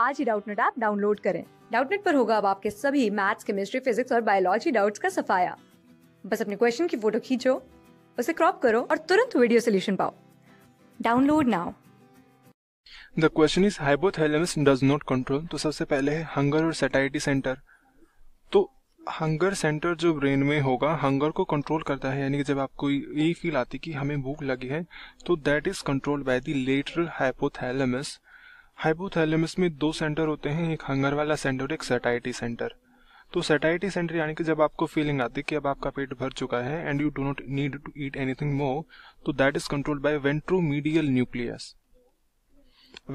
आज ही Doubtnut app download करें डाउटनेट पर होगा अब आपके सभी मैथ्स केमिस्ट्री फिजिक्स और बायोलॉजी डाउट्स का सफाया बस अपने क्वेश्चन की फोटो खींचो उसे क्रॉप करो और तुरंत वीडियो सोल्यूशन पाओ download now the question is hypothalamus does not control तो सबसे पहले है हंगर और सेटाइटी सेंटर तो हंगर सेंटर जो ब्रेन में होगा हंगर को कंट्रोल करता है यानी कि जब आपको ये फील आती कि हमें भूख लगी है तो that is controlled by the lateral hypothalamus hypothalamus में दो सेंटर होते हैं एक हंगर वाला सेंटर और एक सेटाइटी सेंटर तो सेटाइटी सेंटर यानी कि जब आपको फीलिंग आती है कि अब आपका पेट भर चुका है and you do not need to eat anything more तो that is controlled by ventromedial nucleus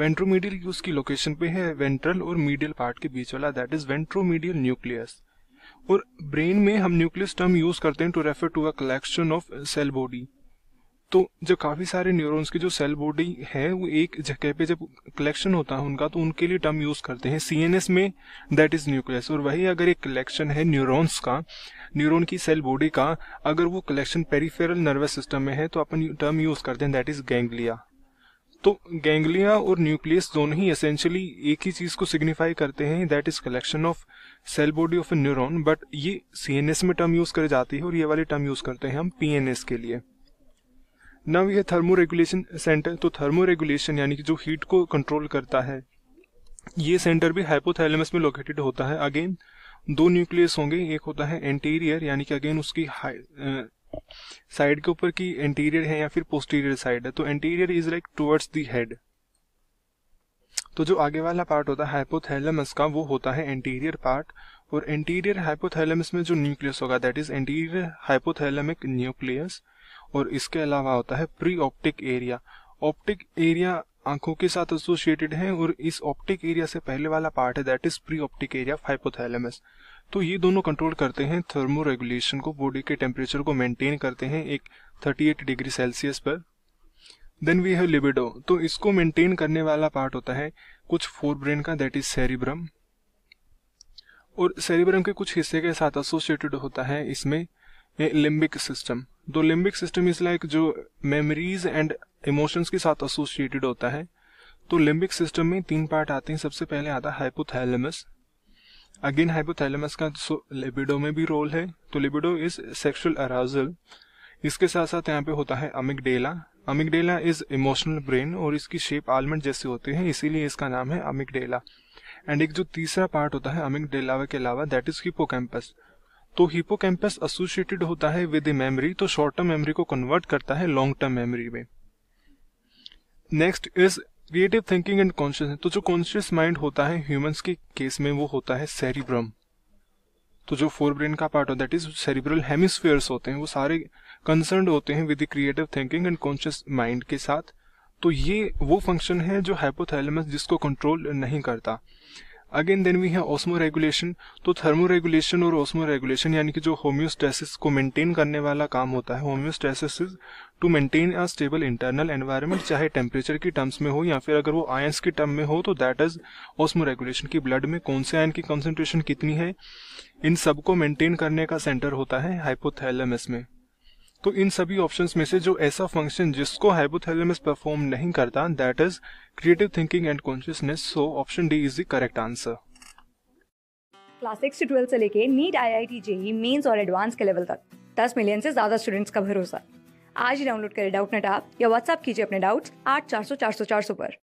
ventromedial की उसकी लोकेशन पे है वेंट्रल और मीडियल पार्ट के बीच वाला दैट इज वेंट्रोमीडियल न्यूक्लियस और ब्रेन में हम न्यूक्लियस टर्म यूज करते हैं to refer to a collection of cell body तो जब काफ़ी सारे न्यूरॉन्स की जो सेल बॉडी है वो एक जगह पे जब कलेक्शन होता है उनका तो उनके लिए टर्म यूज़ करते हैं सीएनएस में दैट इज़ न्यूक्लियस और वही अगर एक कलेक्शन है न्यूरॉन्स का न्यूरॉन की सेल बॉडी का अगर वो कलेक्शन पेरीफेरल नर्वस सिस्टम में है तो अपन टर्म यूज़ करते हैं दैट इज़ गैंगलिया तो गैंगलिया और न्यूक्लियस दोनों ही एसेंशियली एक ही चीज़ को सिग्निफाई करते हैं that is collection of cell body of a neuron but ये सीएनएस में टर्म यूज़ करे जाती है और ये वाली टर्म यूज़ करते हैं हम पीएनएस के लिए नव ये थर्मो रेगुलेशन सेंटर तो थर्मो रेगुलेशन यानी कि जो हीट को कंट्रोल करता है ये सेंटर भी हाइपोथैलेमस में लोकेटेड होता है अगेन दो न्यूक्लियस होंगे एक होता है एंटीरियर यानी कि अगेन उसकी साइड के ऊपर की एंटीरियर है या फिर पोस्टीरियर साइड है तो anterior is like towards the head तो जो आगे वाला पार्ट होता है हाइपोथैलेमस का वो होता है एंटीरियर पार्ट और एंटीरियर हाइपोथैलेमस में जो न्यूक्लियस होगा that is anterior hypothalamic nucleus और इसके अलावा होता है preoptic area optic area आंखों के साथ एसोसिएटेड है और इस ऑप्टिक एरिया से पहले वाला पार्ट है that is preoptic area hypothalamus तो ये दोनों कंट्रोल करते हैं थर्मो रेगुलेशन को बॉडी के टेम्परेचर को मेंटेन करते हैं एक 38 डिग्री सेल्सियस पर देन वी हैव लिबिडो तो इसको मेंटेन करने वाला पार्ट होता है कुछ फोर ब्रेन का दैट इज सेरिब्रम और सेरिब्रम के कुछ हिस्से के साथ एसोसिएटेड होता है इसमें लिम्बिक सिस्टम तो लिम्बिक सिस्टम इज लाइक जो मेमोरीज एंड इमोशंस के साथ एसोसिएटेड होता है तो लिम्बिक सिस्टम में तीन पार्ट आते हैं सबसे पहले आता है हाइपोथैलेमस अगेन हाइपोथैलेमस का लिबिडो में भी रोल है तो लिबिडो इज सेक्सुअल अराजल इसके साथ साथ यहाँ पे होता है amygdala amygdala is emotional brain और इसकी शेप आलमंड जैसे होते हैं इसीलिए इसका नाम है अमिगडेला एंड एक जो तीसरा पार्ट होता है अमिगडेला के अलावा दैट इज हिपोकैम्पस तो हिपोकैम्पस एसोसिएटेड होता है विद मेमोरी तो शॉर्ट टर्म मेमोरी को कन्वर्ट करता है लॉन्ग टर्म मेमोरी में next is creative thinking and conscious तो जो कॉन्शियस माइंड होता है ह्यूमंस के केस में वो होता है सेरिब्रम तो जो फोर ब्रेन का पार्ट होता है दैट इज सेरिब्रल हेमिस्फेयर्स होते हैं वो सारे कंसर्न होते हैं with creative thinking and conscious mind के साथ तो ये वो फंक्शन है जो हाइपोथैलेमस जिसको कंट्रोल नहीं करता अगेन देन वी है रेगुलेशन तो थर्मोरेगुलेशन और रेगुलेशन यानी कि जो होम्योस्टेसिस को मेंटेन करने वाला काम होता है homeostasis is to maintain a stable internal environment चाहे टेम्परेचर की टर्म्स में हो या फिर अगर वो आयंस की टर्म में हो तो दैट इज रेगुलेशन की ब्लड में कौन से आयन की कॉन्सेंट्रेशन कितनी है इन सबको मेंटेन करने का सेंटर होता है हाइपोथैलमस में तो इन सभी ऑप्शंस में से जो ऐसा फंक्शन जिसको हाइपोथैलेमस परफॉर्म नहीं करता that is creative thinking and consciousness so option D is the correct answer class six से ट्वेल्थ से लेके NEET I I T JEE Mains और एडवांस के लेवल तक दस मिलियन से ज्यादा स्टूडेंट्स का भरोसा आज ही डाउनलोड करें डाउट नेट आप या व्हाट्सअप कीजिए अपने डाउट्स आठ चार सौ चार सौ चार सौ पर